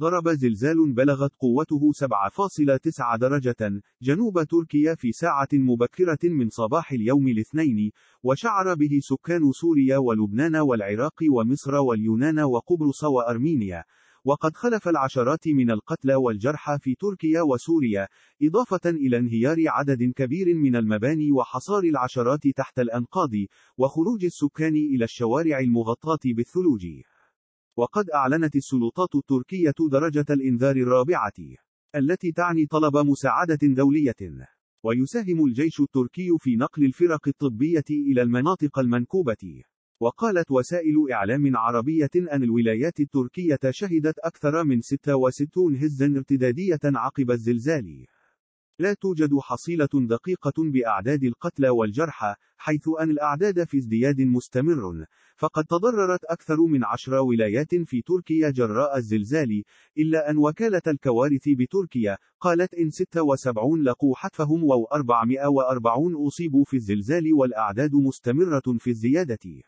ضرب زلزال بلغت قوته 7.9 درجة جنوب تركيا في ساعة مبكرة من صباح اليوم الاثنين، وشعر به سكان سوريا ولبنان والعراق ومصر واليونان وقبرص وأرمينيا. وقد خلف العشرات من القتلى والجرحى في تركيا وسوريا، إضافة إلى انهيار عدد كبير من المباني وحصار العشرات تحت الأنقاض، وخروج السكان إلى الشوارع المغطاة بالثلوج. وقد أعلنت السلطات التركية درجة الإنذار الرابعة، التي تعني طلب مساعدة دولية. ويساهم الجيش التركي في نقل الفرق الطبية إلى المناطق المنكوبة. وقالت وسائل إعلام عربية أن الولايات التركية شهدت أكثر من 66 هزا ارتدادية عقب الزلزال. لا توجد حصيلة دقيقة بأعداد القتلى والجرحى، حيث أن الأعداد في ازدياد مستمر، فقد تضررت أكثر من عشر ولايات في تركيا جراء الزلزال، إلا أن وكالة الكوارث بتركيا قالت إن 76 لقوا حتفهم و 440 أصيبوا في الزلزال والأعداد مستمرة في الزيادة.